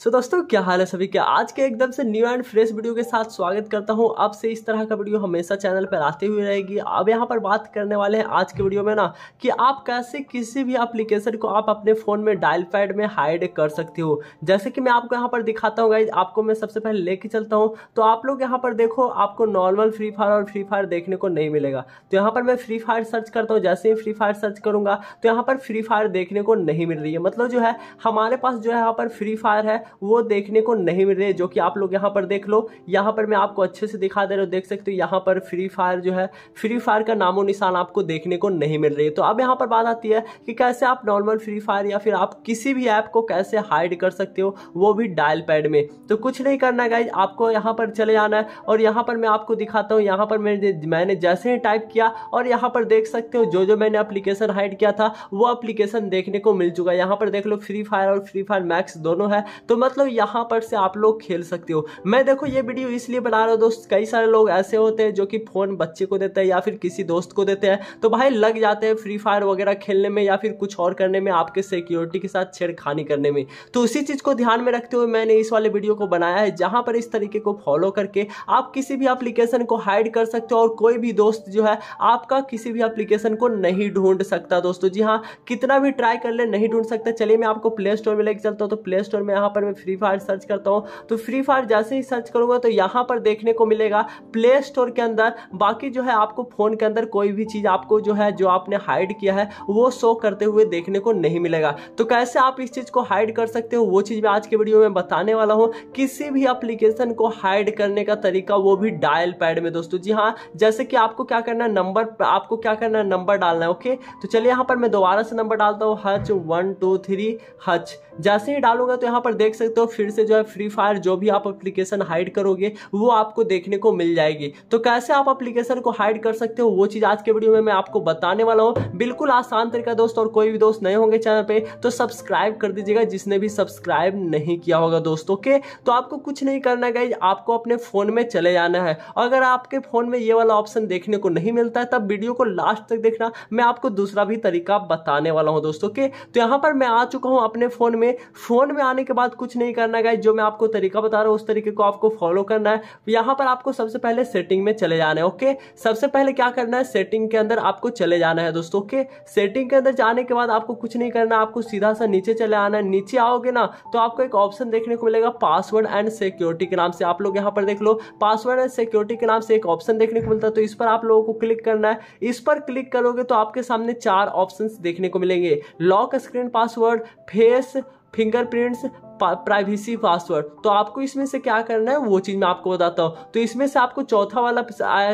सो so, दोस्तों क्या हाल है सभी के आज के एकदम से न्यू एंड फ्रेश वीडियो के साथ स्वागत करता हूँ अब से इस तरह का वीडियो हमेशा चैनल पर आते हुए रहेगी अब यहाँ पर बात करने वाले हैं आज के वीडियो में ना कि आप कैसे किसी भी एप्लीकेशन को आप अपने फ़ोन में डायल पैड में हाइड कर सकते हो जैसे कि मैं आपको यहाँ पर दिखाता हूँ गाइज आपको मैं सबसे पहले लेके चलता हूँ तो आप लोग यहाँ पर देखो आपको नॉर्मल फ्री फायर और फ्री फायर देखने को नहीं मिलेगा तो यहाँ पर मैं फ्री फायर सर्च करता हूँ जैसे ही फ्री फायर सर्च करूँगा तो यहाँ पर फ्री फायर देखने को नहीं मिल रही है मतलब जो है हमारे पास जो है यहाँ पर फ्री फायर है वो देखने को नहीं मिल रहे जो कि आप लोग यहाँ पर देख लो यहाँ पर मैं आपको अच्छे से दिखा दे रहा हूँ देख सकते हो यहाँ पर फ्री फायर जो है फ्री फायर का नामो निशान आपको देखने को नहीं मिल रही है तो अब यहाँ पर बात आती है कि कैसे आप नॉर्मल फ्री फायर या फिर आप किसी भी ऐप को कैसे हाइड कर सकते हो वो भी डायल पैड में तो कुछ नहीं करना है आपको यहाँ पर चले जाना है और यहाँ पर मैं आपको दिखाता हूँ यहाँ पर मैंने मैंने जैसे ही टाइप किया और यहाँ पर देख सकते हो जो जो मैंने अप्लीकेशन हाइड किया था वो अप्लीकेशन देखने को मिल चुका है यहाँ पर देख लो फ्री फायर और फ्री फायर मैक्स दोनों है तो मतलब यहाँ पर से आप लोग खेल सकते हो मैं देखो ये वीडियो इसलिए बना रहा हूँ दोस्त कई सारे लोग ऐसे होते हैं जो कि फ़ोन बच्चे को देते हैं या फिर किसी दोस्त को देते हैं तो भाई लग जाते हैं फ्री फायर वगैरह खेलने में या फिर कुछ और करने में आपके सिक्योरिटी के साथ छेड़खानी करने में तो उसी चीज़ को ध्यान में रखते हुए मैंने इस वाले वीडियो को बनाया है जहाँ पर इस तरीके को फॉलो करके आप किसी भी अप्लीकेशन को हाइड कर सकते हो और कोई भी दोस्त जो है आपका किसी भी अप्लीकेशन को नहीं ढूंढ सकता दोस्तों जी हाँ कितना भी ट्राई कर ले नहीं ढूंढ सकता चलिए मैं आपको प्ले स्टोर में लेकर चलता हूँ तो प्ले स्टोर में यहाँ पर पर मैं फ्री फायर सर्च करता हूँ तो फ्री फायर जैसे ही सर्च करूँगा तो यहाँ पर देखने को मिलेगा प्ले स्टोर के अंदर बाकी जो है आपको फ़ोन के अंदर कोई भी चीज़ आपको जो है जो आपने हाइड किया है वो शो करते हुए देखने को नहीं मिलेगा तो कैसे आप इस चीज़ को हाइड कर सकते हो वो चीज़ मैं आज के वीडियो में बताने वाला हूँ किसी भी अप्लीकेशन को हाइड करने का तरीका वो भी डायल पैड में दोस्तों जी हाँ जैसे कि आपको क्या करना है नंबर आपको क्या करना है नंबर डालना है ओके तो चलिए यहाँ पर मैं दोबारा से नंबर डालता हूँ hash one two three hash जैसे ही डालूंगा तो यहाँ पर देख देख सकते हो फिर से जो है फ्री फायर जो भी आप एप्लीकेशन हाइड करोगे वो आपको देखने को मिल जाएगी तो कैसे आप एप्लीकेशन को हाइड कर सकते हो वो चीज़ आज के वीडियो में मैं आपको बताने वाला हूँ बिल्कुल आसान तरीका दोस्त और कोई भी दोस्त नए होंगे चैनल पर तो सब्सक्राइब कर दीजिएगा जिसने भी सब्सक्राइब नहीं किया होगा दोस्तों के तो आपको कुछ नहीं करना गाइज आपको अपने फ़ोन में चले जाना है अगर आपके फ़ोन में ये वाला ऑप्शन देखने को नहीं मिलता है तब वीडियो को लास्ट तक देखना मैं आपको दूसरा भी तरीका बताने वाला हूँ दोस्तों के तो यहाँ पर मैं आ चुका हूँ अपने फ़ोन में फ़ोन में आने के बाद कुछ नहीं करना गाइज जो मैं आपको तरीका बता रहा हूँ उस तरीके को आपको फॉलो करना है यहाँ पर आपको सबसे पहले सेटिंग में चले जाना है ओके सबसे पहले क्या करना है सेटिंग के अंदर आपको चले जाना है दोस्तों ओके सेटिंग के अंदर जाने के बाद आपको कुछ नहीं करना आपको सीधा सा नीचे चले आना है नीचे आओगे ना तो आपको एक ऑप्शन देखने को मिलेगा पासवर्ड एंड सिक्योरिटी के नाम से आप लोग यहाँ पर देख लो पासवर्ड एंड सिक्योरिटी के नाम से एक ऑप्शन देखने को मिलता है तो इस पर आप लोगों को क्लिक करना है इस पर क्लिक करोगे तो आपके सामने चार ऑप्शन देखने को मिलेंगे lock screen password face fingerprints privacy password तो आपको इसमें से क्या करना है वो चीज़ मैं आपको बताता हूँ तो इसमें से आपको चौथा वाला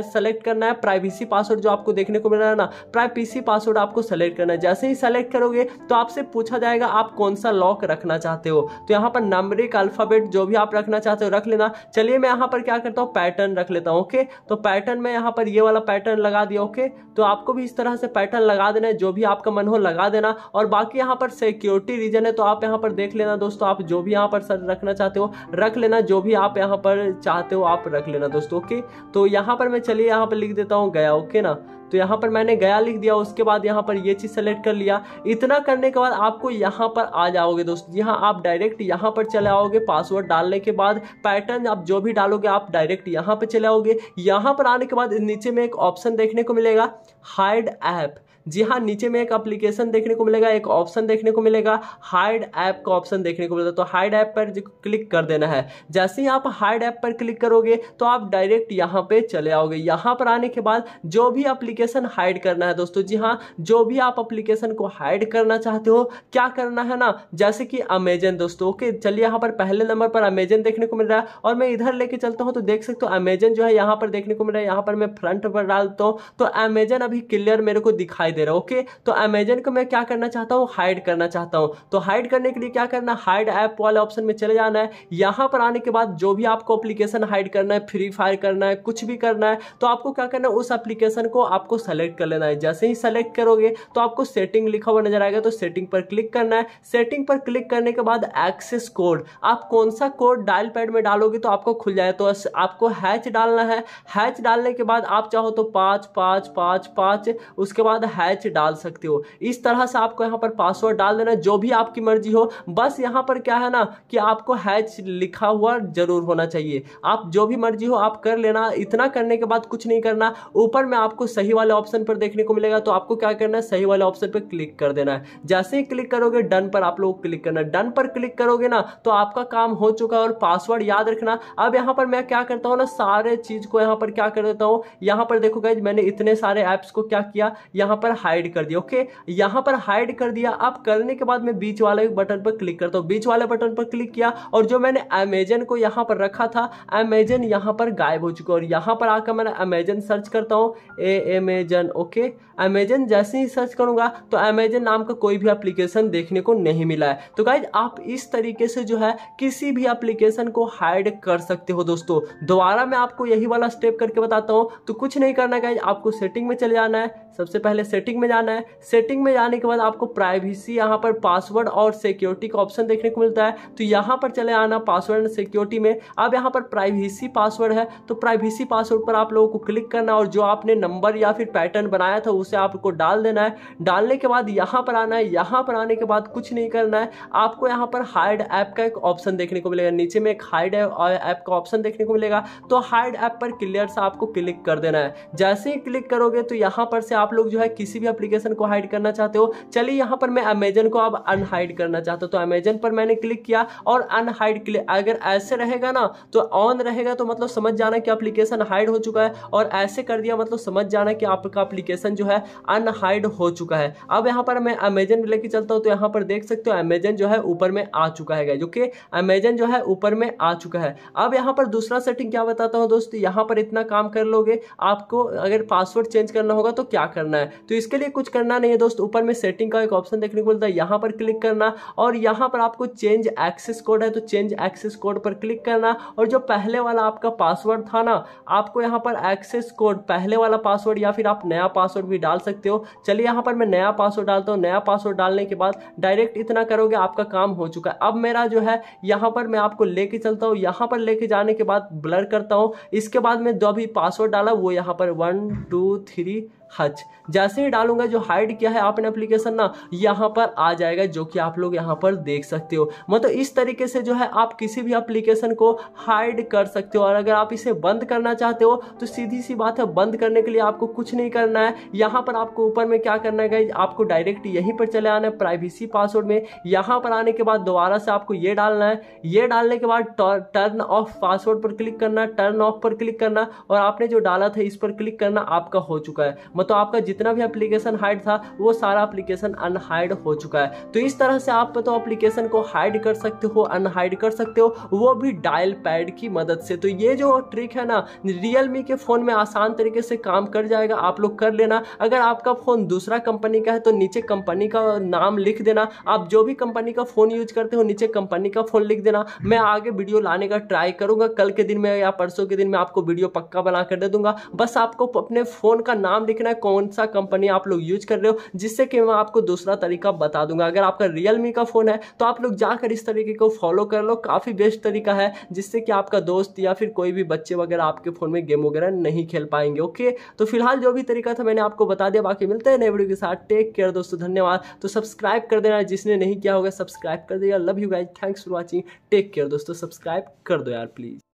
सेलेक्ट करना है प्राइवेसी पासवर्ड जो आपको देखने को मिल रहा है ना प्राइवेसी पासवर्ड आपको सेलेक्ट करना है जैसे ही सेलेक्ट करोगे तो आपसे पूछा जाएगा आप कौन सा लॉक रखना चाहते हो तो यहाँ पर नंबरिक अल्फ़ाबेट जो भी आप रखना चाहते हो रख लेना चलिए मैं यहाँ पर क्या करता हूँ पैटर्न रख लेता हूँ ओके तो पैटर्न में यहाँ पर ये वाला पैटर्न लगा दिया ओके तो आपको भी इस तरह से पैटर्न लगा देना है जो भी आपका मन हो लगा देना और बाकी यहाँ पर सिक्योरिटी रीजन है तो आप यहाँ पर देख लेना दोस्तों आप जो जो भी यहाँ पर सर रखना चाहते हो रख लेना जो भी आप यहाँ पर चाहते हो आप रख लेना दोस्तों ओके तो यहाँ पर मैं चलिए यहाँ पर लिख देता हूँ गया ओके ना तो यहाँ पर मैंने गया लिख दिया उसके बाद यहाँ पर ये चीज़ सेलेक्ट कर लिया इतना करने के बाद आपको यहाँ पर आ जाओगे दोस्तों यहाँ आप डायरेक्ट यहाँ पर चले आओगे पासवर्ड डालने के बाद पैटर्न आप जो भी डालोगे आप डायरेक्ट यहाँ पर चले आओगे यहाँ पर आने के बाद नीचे में एक ऑप्शन देखने को मिलेगा हाइड ऐप जी हाँ नीचे में एक अप्लीकेशन देखने को मिलेगा एक ऑप्शन देखने को मिलेगा हाइड ऐप का ऑप्शन देखने को मिलेगा तो हाइड ऐप पर क्लिक कर देना है जैसे ही आप हाइड ऐप पर क्लिक करोगे तो आप डायरेक्ट यहाँ पे चले आओगे यहाँ पर आने के बाद जो भी अप्लीकेशन हाइड करना है दोस्तों जी हाँ जो भी आप अप्लीकेशन को हाइड करना चाहते हो क्या करना है ना जैसे कि अमेजन दोस्तों ओके चलिए यहाँ पर पहले नंबर पर अमेजन देखने को मिल रहा है और मैं इधर लेके चलता हूँ तो देख सकते हो अमेजन जो है यहाँ पर देखने को मिल रहा है यहाँ पर मैं फ्रंट पर डालता हूँ तो अमेजन अभी क्लियर मेरे को दिखाई दे रहा है ओके तो अमेजन को मैं क्या करना चाहता हूँ हाइड करना चाहता हूँ तो हाइड करने के लिए क्या करना हाइड ऐप वाले ऑप्शन में चले जाना है यहाँ पर आने के बाद जो भी आपको अप्लीकेशन हाइड करना है फ्री फायर करना है कुछ भी करना है तो आपको क्या करना है उस अप्लीकेशन को आपको सेलेक्ट कर लेना है जैसे ही सेलेक्ट करोगे तो आपको सेटिंग लिखा हुआ नजर आएगा तो सेटिंग पर क्लिक करना है सेटिंग पर क्लिक करने के बाद एक्सेस कोड आप कौन सा कोड डायल पैड में डालोगे तो आपको खुल जाए तो आपको हैच डालना है हैच डालने के बाद आप चाहो तो पाँच पाँच पाँच पाँच उसके बाद है हैच डाल सकते हो इस तरह से आपको यहाँ पर पासवर्ड डाल देना जो भी आपकी मर्जी हो बस यहाँ पर क्या है ना कि आपको हैच लिखा हुआ जरूर होना चाहिए आप जो भी मर्जी हो आप कर लेना इतना करने के बाद कुछ नहीं करना ऊपर में आपको सही वाले ऑप्शन पर देखने को मिलेगा तो आपको क्या करना है सही वाले ऑप्शन पर क्लिक कर देना है जैसे ही क्लिक करोगे डन पर आप लोग क्लिक करना डन पर क्लिक करोगे ना तो आपका काम हो चुका है और पासवर्ड याद रखना अब यहाँ पर मैं क्या करता हूँ ना सारे चीज को यहाँ पर क्या कर देता हूँ यहाँ पर देखो गाइज मैंने इतने सारे ऐप्स को क्या किया यहाँ पर हाइड कर दिया ओके यहां पर हाइड कर दिया अब करने के बाद मैं बीच वाले बटन पर क्लिक करता हूँ बीच वाले बटन पर क्लिक किया और जो मैंने अमेजन को यहां पर रखा था अमेजन यहां पर गायब हो चुका और यहां पर आकर मैं अमेजन सर्च करता हूँ ए अमेजन ओके अमेजन जैसे ही सर्च करूंगा तो अमेजन नाम का कोई भी एप्लीकेशन देखने को नहीं मिला है तो गाइज आप इस तरीके से जो है किसी भी एप्लीकेशन को हाइड कर सकते हो दोस्तों दोबारा मैं आपको यही वाला स्टेप करके बताता हूँ तो कुछ नहीं करना गाइज आपको सेटिंग में चले जाना है सबसे पहले सेटिंग सेटिंग में जाना है सेटिंग में जाने के बाद आपको प्राइवेसी यहाँ पर पासवर्ड और सिक्योरिटी का ऑप्शन देखने को मिलता है तो यहाँ पर चले आना पासवर्ड एंड सिक्योरिटी में अब यहाँ पर प्राइवेसी पासवर्ड है तो प्राइवेसी पासवर्ड पर आप लोगों को क्लिक करना और जो आपने नंबर या फिर पैटर्न बनाया था उसे आपको डाल देना है डालने के बाद यहाँ पर आना है यहाँ पर आने के बाद कुछ नहीं करना है आपको यहाँ पर हाइड ऐप का एक ऑप्शन देखने को मिलेगा नीचे में एक हाइड ऐप का ऑप्शन देखने को मिलेगा तो हाइड ऐप पर क्लियर से आपको क्लिक कर देना है जैसे ही क्लिक करोगे तो यहाँ पर से आप लोग जो है किसी भी एप्लीकेशन को हाइड करना चाहते हो चलिए यहाँ पर मैं अमेजन को अब अनहाइड करना चाहता हूँ तो अमेजन पर मैंने क्लिक किया और अनहाइड क्लिक अगर ऐसे रहेगा ना तो ऑन रहेगा तो मतलब समझ जाना कि अप्लीकेशन हाइड हो चुका है और ऐसे कर दिया मतलब समझ जाना कि आपका अप्लीकेशन जो है अनहाइड हो चुका है अब यहाँ पर मैं अमेजन लेके चलता हूँ तो यहाँ पर देख सकते हो अमेजन जो है ऊपर में आ चुका है जो कि अमेजन जो है ऊपर में आ चुका है अब यहाँ पर दूसरा सेटिंग क्या बताता हूँ दोस्तों यहाँ पर इतना काम कर लोगे आपको अगर पासवर्ड चेंज करना होगा तो क्या करना है तो तो इसके लिए कुछ करना नहीं है दोस्त ऊपर में सेटिंग का एक ऑप्शन देखने को मिलता है यहाँ पर क्लिक करना और यहाँ पर आपको चेंज एक्सेस कोड है तो चेंज एक्सेस कोड पर क्लिक करना और जो पहले वाला आपका पासवर्ड था ना आपको यहाँ पर एक्सेस कोड पहले वाला पासवर्ड या फिर आप नया पासवर्ड भी डाल सकते हो चलिए यहाँ पर मैं नया पासवर्ड डालता हूँ नया पासवर्ड डालने के बाद डायरेक्ट इतना करोगे आपका काम हो चुका है अब मेरा जो है यहाँ पर मैं आपको लेके चलता हूँ यहाँ पर लेके जाने के बाद ब्लर करता हूँ इसके बाद में जो भी पासवर्ड डाला वो यहाँ पर वन टू थ्री हच जैसे ही डालूंगा जो हाइड किया है आपने एप्लीकेशन ना यहाँ पर आ जाएगा जो कि आप लोग यहाँ पर देख सकते हो मतलब इस तरीके से जो है आप किसी भी एप्लीकेशन को हाइड कर सकते हो और अगर आप इसे बंद करना चाहते हो तो सीधी सी बात है बंद करने के लिए आपको कुछ नहीं करना है यहाँ पर आपको ऊपर में क्या करना है आपको डायरेक्ट यहीं पर चले आना है प्राइवेसी पासवर्ड में यहाँ पर आने के बाद दोबारा से आपको ये डालना है ये डालने के बाद टर्न ऑफ पासवर्ड पर क्लिक करना टर्न ऑफ पर क्लिक करना और आपने जो डाला था इस पर क्लिक करना आपका हो चुका है मतलब आपका जितना भी एप्लीकेशन हाइड था वो सारा एप्लीकेशन अनहाइड हो चुका है तो इस तरह से आप तो एप्लीकेशन को हाइड कर सकते हो अनहाइड कर सकते हो वो भी डायल पैड की मदद से तो ये जो ट्रिक है ना रियलमी के फ़ोन में आसान तरीके से काम कर जाएगा आप लोग कर लेना अगर आपका फ़ोन दूसरा कंपनी का है तो नीचे कंपनी का नाम लिख देना आप जो भी कंपनी का फ़ोन यूज करते हो नीचे कंपनी का फ़ोन लिख देना मैं आगे वीडियो लाने का ट्राई करूंगा कल के दिन में या परसों के दिन में आपको वीडियो पक्का बना कर दे दूंगा बस आपको अपने फ़ोन का नाम लिखना देखना है कौन सा कंपनी आप लोग यूज कर रहे हो जिससे कि मैं आपको दूसरा तरीका बता दूंगा अगर आपका रियलमी का फ़ोन है तो आप लोग जाकर इस तरीके को फॉलो कर लो काफ़ी बेस्ट तरीका है जिससे कि आपका दोस्त या फिर कोई भी बच्चे वगैरह आपके फ़ोन में गेम वगैरह नहीं खेल पाएंगे ओके तो फिलहाल जो भी तरीका था मैंने आपको बता दिया बाकी मिलते हैं नए वीडियो के साथ टेक केयर दोस्तों धन्यवाद तो सब्सक्राइब कर देना जिसने नहीं किया होगा सब्सक्राइब कर देगा love you guys thanks for watching take care दोस्तों सब्सक्राइब कर दो यार प्लीज़